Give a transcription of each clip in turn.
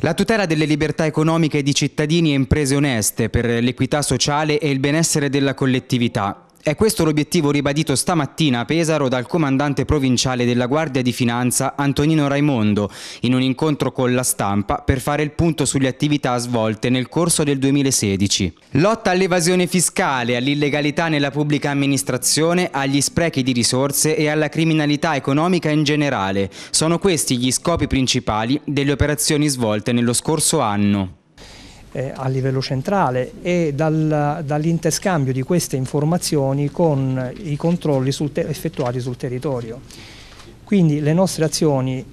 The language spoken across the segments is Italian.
La tutela delle libertà economiche di cittadini e imprese oneste per l'equità sociale e il benessere della collettività è questo l'obiettivo ribadito stamattina a Pesaro dal comandante provinciale della Guardia di Finanza Antonino Raimondo in un incontro con la stampa per fare il punto sulle attività svolte nel corso del 2016. Lotta all'evasione fiscale, all'illegalità nella pubblica amministrazione, agli sprechi di risorse e alla criminalità economica in generale. Sono questi gli scopi principali delle operazioni svolte nello scorso anno eh, a livello centrale e dal, dall'interscambio di queste informazioni con i controlli sul effettuati sul territorio. Quindi le nostre azioni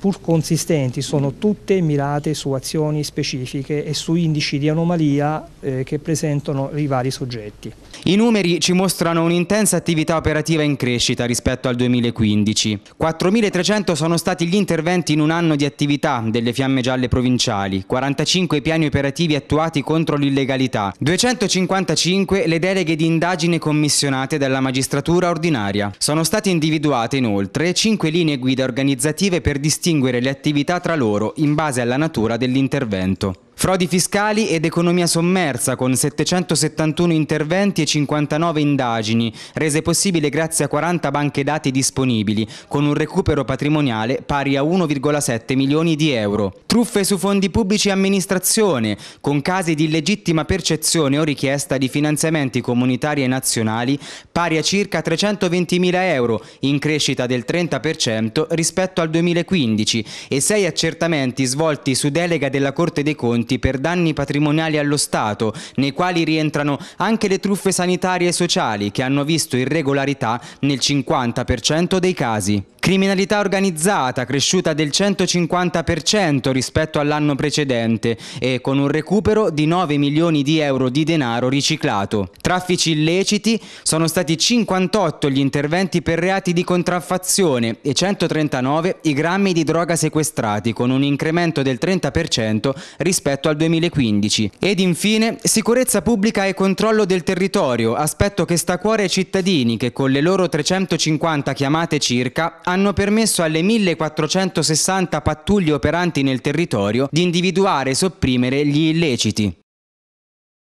pur consistenti, sono tutte mirate su azioni specifiche e su indici di anomalia eh, che presentano i vari soggetti. I numeri ci mostrano un'intensa attività operativa in crescita rispetto al 2015. 4.300 sono stati gli interventi in un anno di attività delle fiamme gialle provinciali, 45 i piani operativi attuati contro l'illegalità, 255 le deleghe di indagine commissionate dalla magistratura ordinaria. Sono state individuate inoltre 5 linee guida organizzative per distinguere distinguere le attività tra loro in base alla natura dell'intervento. Frodi fiscali ed economia sommersa con 771 interventi e 59 indagini, rese possibili grazie a 40 banche dati disponibili, con un recupero patrimoniale pari a 1,7 milioni di euro. Truffe su fondi pubblici e amministrazione, con casi di illegittima percezione o richiesta di finanziamenti comunitari e nazionali pari a circa 320 mila euro, in crescita del 30% rispetto al 2015, e 6 accertamenti svolti su delega della Corte dei Conti procedimenti per danni patrimoniali allo Stato, nei quali rientrano anche le truffe sanitarie e sociali che hanno visto irregolarità nel 50% dei casi. Criminalità organizzata cresciuta del 150% rispetto all'anno precedente e con un recupero di 9 milioni di euro di denaro riciclato. Traffici illeciti sono stati 58 gli interventi per reati di contraffazione e 139 i grammi di droga sequestrati con un incremento del 30% rispetto al 2015. Ed infine sicurezza pubblica e controllo del territorio, aspetto che sta a cuore ai cittadini che con le loro 350 chiamate circa hanno permesso alle 1460 pattuglie operanti nel territorio di individuare e sopprimere gli illeciti.